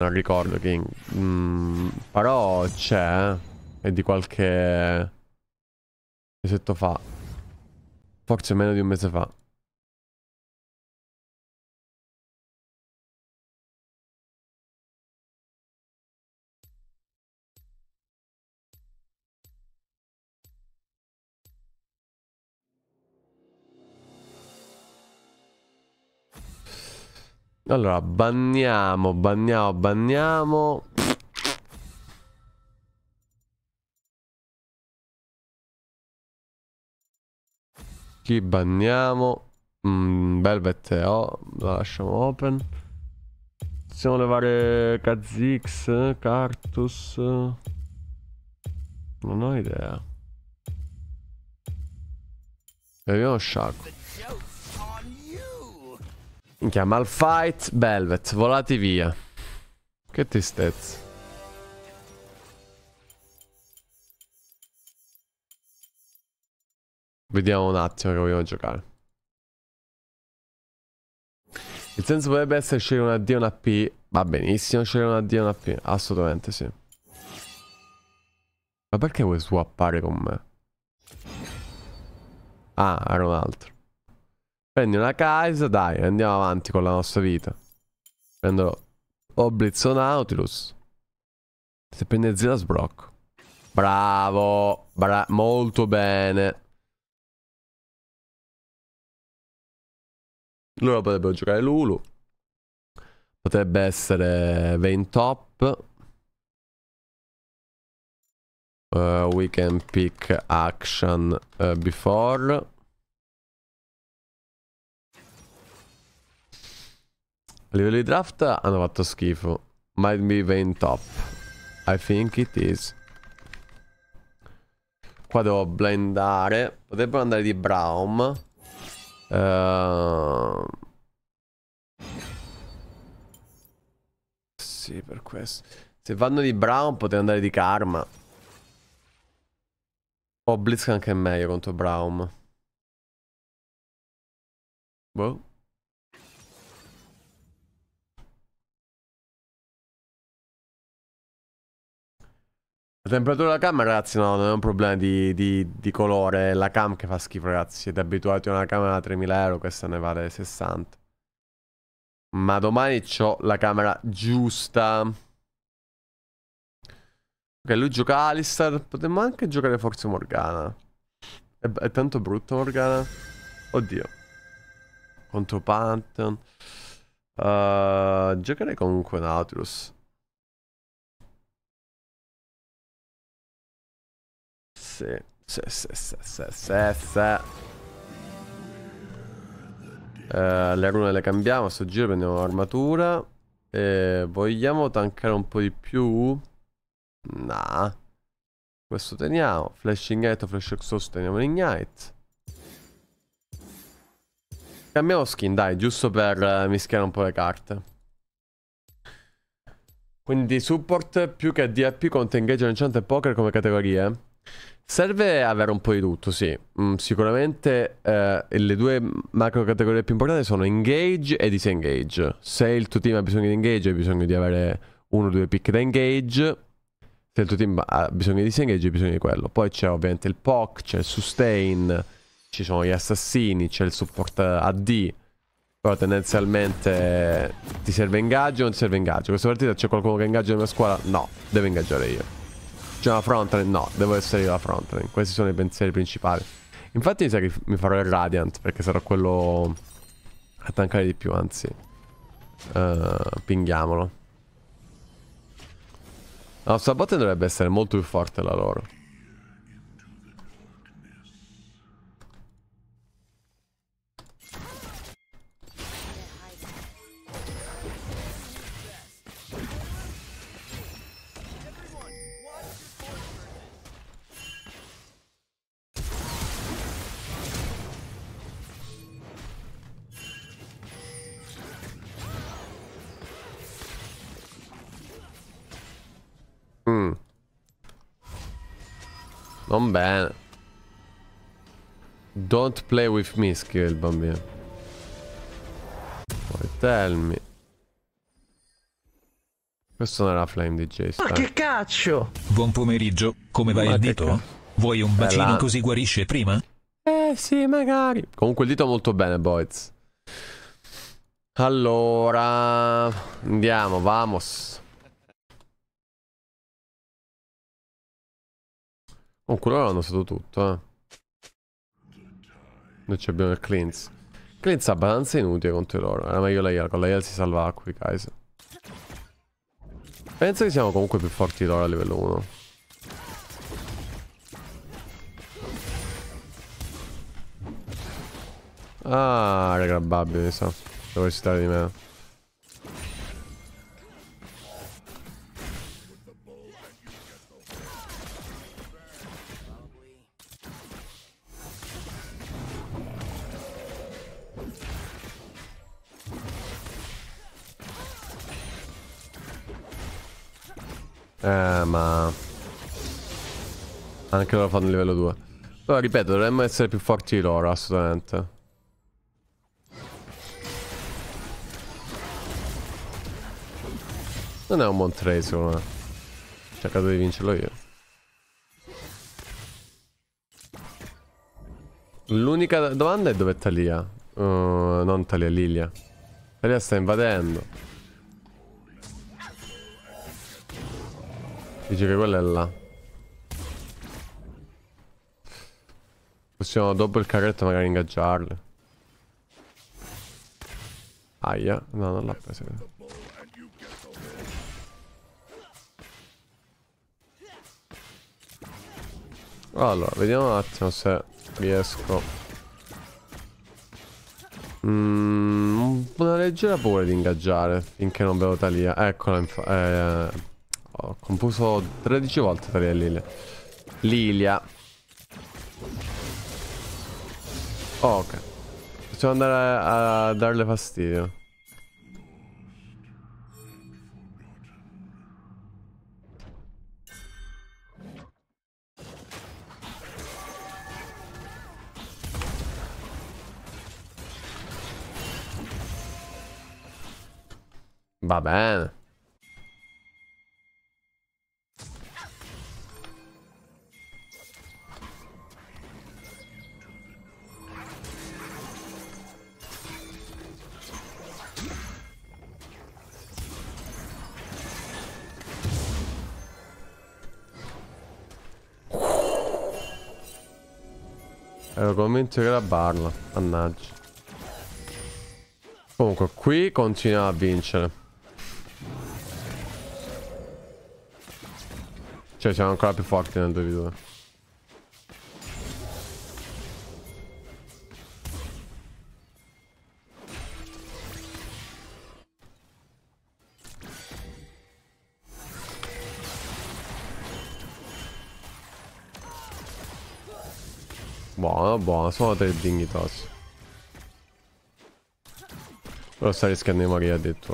Non ricordo King. Mm, però c'è. Eh. È di qualche. mesetto fa. Forse meno di un mese fa. Allora, banniamo, banniamo, banniamo. Chi banniamo? Mm, e O. la lasciamo open. Possiamo levare Kazix, Cartus. Non ho idea. E abbiamo Shark. Minchia, Malfight, Velvet, volati via. Che tristezza. Vediamo un attimo che vogliamo giocare. Il senso potrebbe essere scegliere una D e una P. Va benissimo scegliere una D e una P. Assolutamente sì. Ma perché vuoi swappare con me? Ah, era un altro. Prendi una casa, dai, andiamo avanti con la nostra vita. Prendo Oblizzo Nautilus. Se prende Zilla Sbrock. Bravo, bra molto bene. Loro potrebbero giocare Lulu. Potrebbe essere Vain Top. Uh, eh, we can pick action uh, before. A livello di draft hanno fatto schifo. Might be vain top. I think it is. Qua devo blendare. Potrebbero andare di Braum. Uh... Sì, per questo. Se vanno di Brown potrei andare di Karma. O oh, Blitzcrank è meglio contro Brown. Boh. La temperatura della cam, ragazzi, no, non è un problema di, di, di colore. È la cam che fa schifo, ragazzi. Siete abituati a una camera da 3000 euro, questa ne vale 60. Ma domani ho la camera giusta. Ok, lui gioca Alistar. Potremmo anche giocare forse Morgana. È, è tanto brutto Morgana. Oddio. Contro Pantheon. Uh, giocherei comunque Nautilus. sì. Sì, sì, sì, sì, sì, sì. Eh, le rune le cambiamo, a sto giro prendiamo l'armatura Eh, vogliamo tankare un po' di più? Nah. Questo teniamo. Flash Ignite Flash Exhaust teniamo l'Ignite. Cambiamo skin, dai, giusto per eh, mischiare un po' le carte. Quindi support più che DAP conta engagement enchant e poker come categorie. Serve avere un po' di tutto, sì. Mm, sicuramente eh, le due macro categorie più importanti sono engage e disengage. Se il tuo team ha bisogno di engage, hai bisogno di avere uno o due pick da engage. Se il tuo team ha bisogno di disengage, hai bisogno di quello. Poi c'è ovviamente il POC, c'è il sustain, ci sono gli assassini, c'è il support eh, AD. Però tendenzialmente ti serve ingaggio o non ti serve ingaggio? Questa partita c'è qualcuno che ingaggia nella mia squadra? No, devo ingaggiare io. C'è una frontline? No, devo essere io la frontline. Questi sono i pensieri principali. Infatti mi sa che mi farò il Radiant, perché sarò quello a tankare di più, anzi. Uh, pinghiamolo. La nostra botte dovrebbe essere molto più forte la loro. Mm. Non bene. Don't play with me, scrive il bambino. Poi tell me. Questo non era Flame di Jason. Ma che caccio! Buon pomeriggio, come vai Ma il dito? Caccio. Vuoi un bacino Bella. così guarisce prima? Eh sì, magari. Comunque il dito molto bene, boys. Allora, andiamo, vamos. Oh, quello l'hanno stato tutto, eh. Noi abbiamo il cleanse. Cleanse abbastanza inutile contro loro. Era meglio la Yale. Con la Yale si salva qui, guys. Penso che siamo comunque più forti di loro a livello 1. Ah, era grabbabile, mi sa. Dovresti stare di meno. Eh, ma... Anche loro fanno livello 2. Allora, ripeto, dovremmo essere più forti di loro, assolutamente. Non è un buon trade, secondo me. Ho cioè, cercato di vincerlo io. L'unica domanda è dove è Talia. Uh, non Talia, Lilia. Talia sta invadendo. Dice che quella è là. Possiamo dopo il carretto magari ingaggiarle. Aia. No, non l'ha presa. Allora, vediamo un attimo se riesco. Mm, una leggera paura di ingaggiare finché non vedo Talia. Eccola, eh, ho composto 13 volte per Lilia. Lilia. Oh, ok. Possiamo andare a, a darle fastidio. Va bene. Ero convinto che era Barla. Mannaggia. Comunque, qui continua a vincere. Cioè, siamo ancora più forti nel 2v2. Van, van, szóval de dingit az. Összeriszkedném a riedit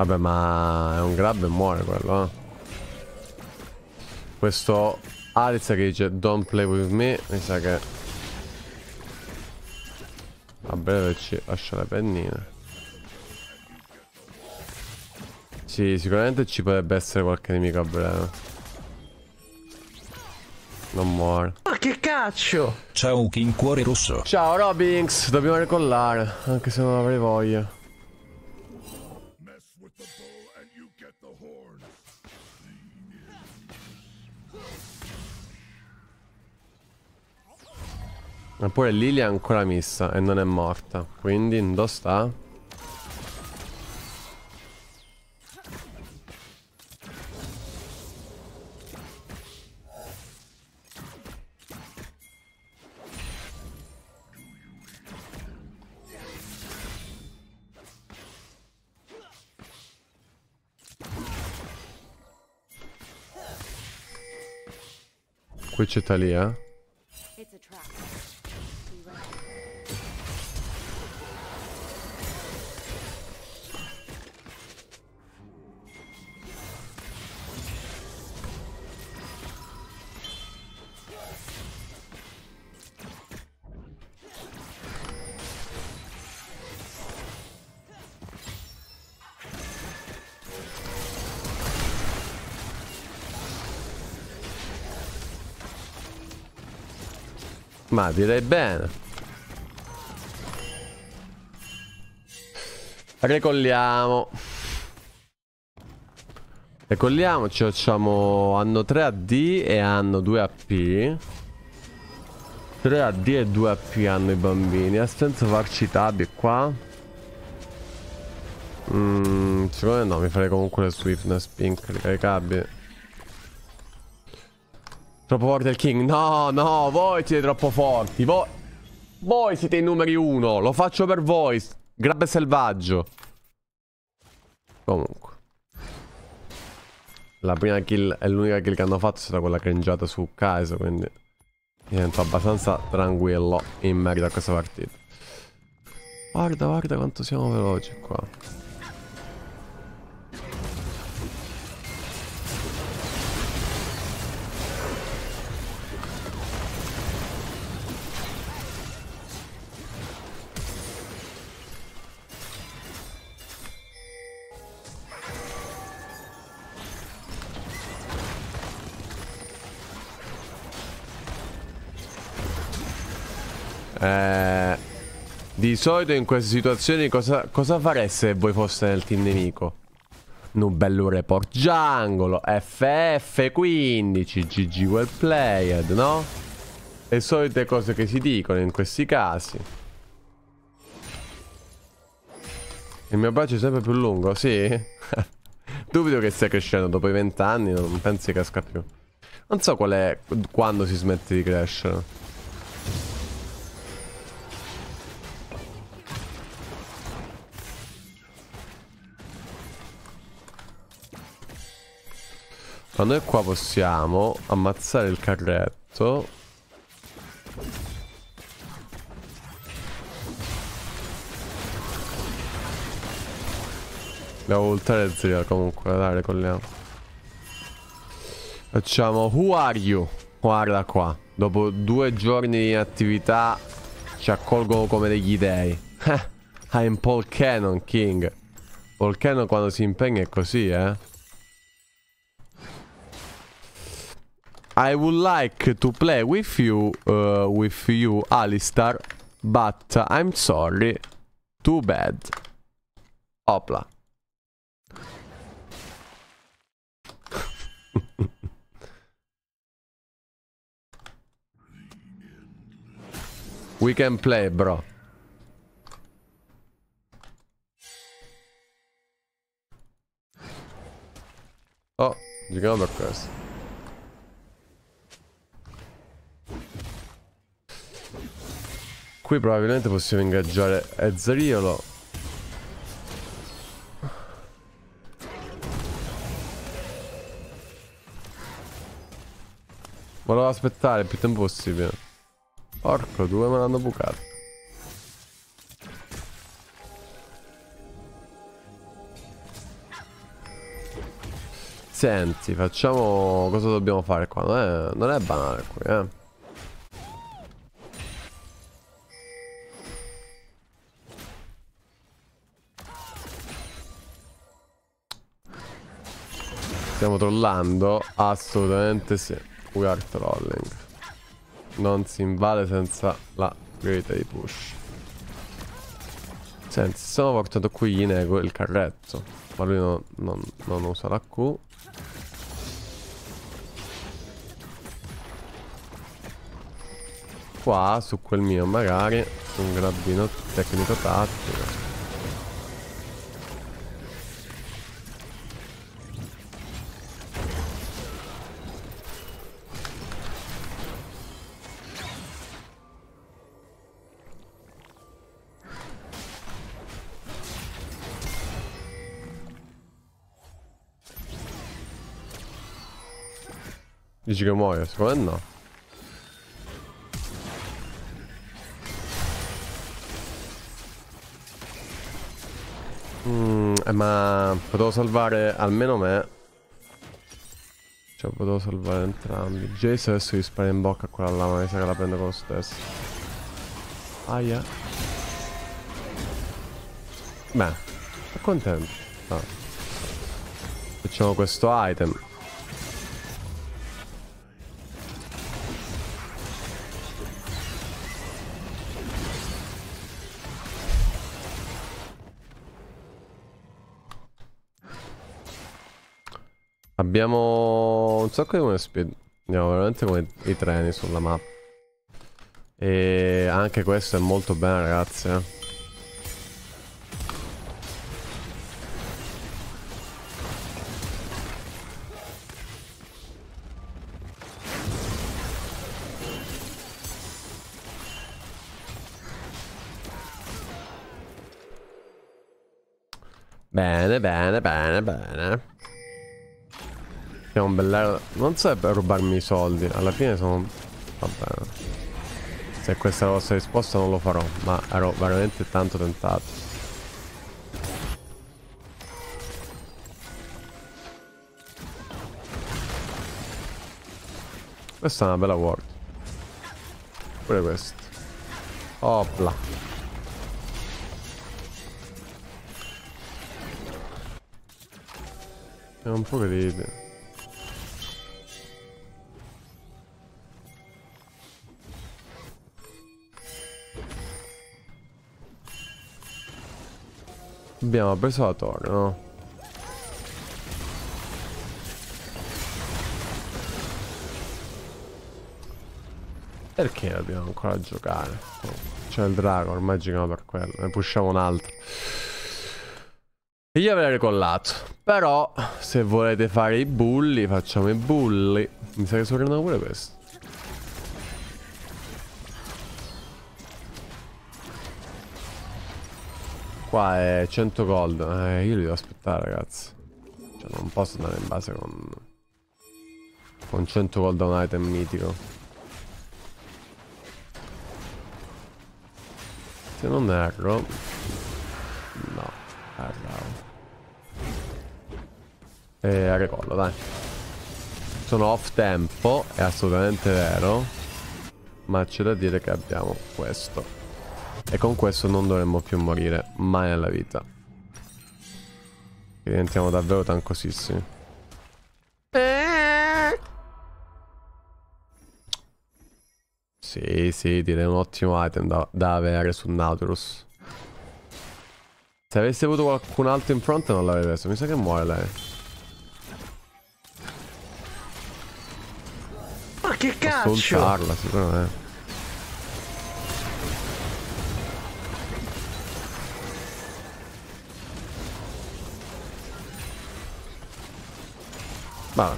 Vabbè, ma è un grab e muore quello, eh. Questo Alice che dice Don't play with me, mi sa che... A breve ci lascia le pennine. Sì, sicuramente ci potrebbe essere qualche nemico a breve. Non muore. Ma che caccio! Ciao, King Cuore Rosso. Ciao, Robinx. Dobbiamo ricollare, anche se non avrei voglia. Eppure Lilia è ancora missa e non è morta. Quindi, dove sta? c'è Talia. Ma direi bene. Recolliamo. Recolliamo, ci facciamo hanno 3 AD e hanno 2 AP. 3 AD e 2 AP hanno i bambini. Ha senso farci tabi qua? Mm, secondo me no, mi farei comunque le swiftness pink ricaricabili. Troppo forte il King. No, no, voi siete troppo forti. Voi, voi siete i numeri uno. Lo faccio per voi. Grab selvaggio. Comunque. La prima kill è l'unica kill che hanno fatto, è stata quella cringiata su Kaiso, quindi divento abbastanza tranquillo in merito a questa partita. Guarda, guarda quanto siamo veloci qua. Eh, di solito in queste situazioni cosa, cosa fareste se voi foste nel team nemico? Un bello report jungle, FF15, GG well played, no? Le solite cose che si dicono in questi casi. Il mio bacio è sempre più lungo, sì? Dubito che stia crescendo, dopo i vent'anni non pensi che casca più. Non so qual è, quando si smette di crescere. Ma noi qua possiamo ammazzare il carretto. Devo voltare zero comunque, dai, ricolliamo. Facciamo Who are you? Guarda qua. Dopo due giorni di attività ci accolgono come degli dei. I'm ah, Paul Cannon King. Paul Cannon quando si impegna è così, eh. I would like to play with you, uh, with you, Alistar, but I'm sorry. Too bad. Opla. we can play, bro. Oh, got the curse. qui probabilmente possiamo ingaggiare Ezzariolo Volevo aspettare il più tempo possibile Porco due me l'hanno bucato Senti facciamo cosa dobbiamo fare qua Non eh? è, non è banale qui eh Stiamo trollando? Assolutamente sì. We are trolling. Non si invade senza la greta di push. Senti, stiamo portando qui gli il carretto. Ma lui non, non, non usa la Q. Qua, su quel mio magari, un grabbino tecnico-tattico. Dici che muoio? Secondo me no. Mm, eh, ma potevo salvare almeno me. Cioè, potevo salvare entrambi. Jace adesso gli spara in bocca a quella lama. mi sa che la prendo con lo stesso. Aia. Ah, yeah. Beh, sono contento. No. Facciamo questo item. Abbiamo un sacco di USP. Andiamo veramente come i treni sulla mappa. E anche questo è molto bene, ragazzi. Eh. Bene, bene, bene, bene. Che è un bell'aereo. Non so per rubarmi i soldi. Alla fine sono... Vabbè. Se questa è la vostra risposta non lo farò. Ma ero veramente tanto tentato. Questa è una bella world. Pure questa. Opla. È un po' che dite. Abbiamo preso la torre, no? Perché dobbiamo ancora giocare? C'è il drago, ormai giochiamo per quello. Ne pushiamo un altro. Io avrei ricollato. Però, se volete fare i bulli, facciamo i bulli. Mi sa che sono pure questo. Qua è 100 gold. Eh, io li devo aspettare, ragazzi. Cioè, non posso andare in base con... Con 100 gold da un item mitico. Se non erro... No, erro E eh, a ricollo, dai. Sono off tempo, è assolutamente vero. Ma c'è da dire che abbiamo questo. E con questo non dovremmo più morire mai nella vita. Diventiamo davvero tancosissimi. Sì, sì, direi un ottimo item da, da avere su Nautilus. Se avessi avuto qualcun altro in fronte non l'avrei preso. Mi sa che muore lei. Ma che cazzo? Assoltarla, sicuramente. Ma...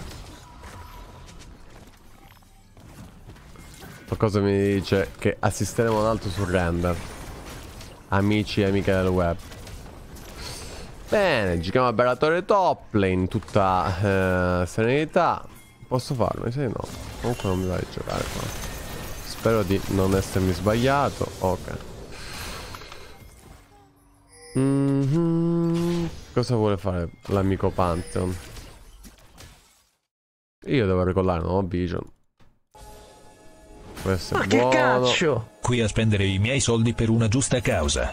Qualcosa mi dice che assisteremo ad un altro surrender. Amici e amiche del web. Bene, giochiamo a Berratore top lane in tutta eh, serenità. Posso farlo? Se no. Comunque non mi va di giocare qua. Spero di non essermi sbagliato. Ok. Mm -hmm. Cosa vuole fare l'amico Pantheon? Io devo regolare, non ho vision. Questo Ma è che buono. caccio! Qui a spendere i miei soldi per una giusta causa.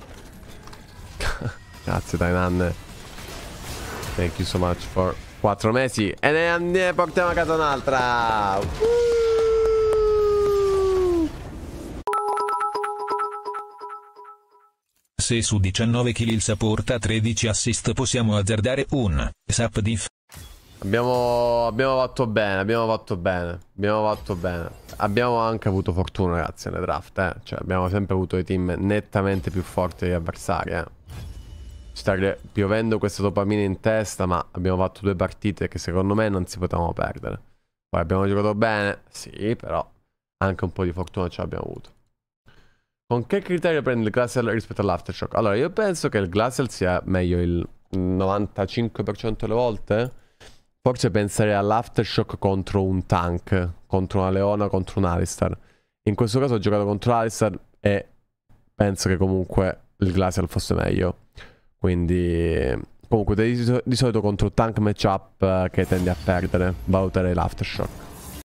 Grazie dai nanne. Thank you so much for 4 mesi. E ne, ne portiamo a casa un'altra. Se su 19 kills il porta 13 assist possiamo azzardare un sap diff Abbiamo, abbiamo, fatto bene, abbiamo fatto bene, abbiamo fatto bene. Abbiamo anche avuto fortuna, ragazzi, nel draft, eh. Cioè, abbiamo sempre avuto dei team nettamente più forti degli avversari, eh. Sta piovendo questa dopamina in testa, ma abbiamo fatto due partite che secondo me non si potevano perdere. Poi abbiamo giocato bene, sì, però anche un po' di fortuna ce l'abbiamo avuto. Con che criterio prende il Glacial rispetto all'Aftershock? Allora, io penso che il Glacial sia meglio il 95% delle volte Forse penserei all'Aftershock contro un tank, contro una Leona, contro un Alistar. In questo caso ho giocato contro Alistar e penso che comunque il Glacial fosse meglio. Quindi Comunque, di, solito contro tank matchup eh, che tende a perdere, valuterei l'aftershock.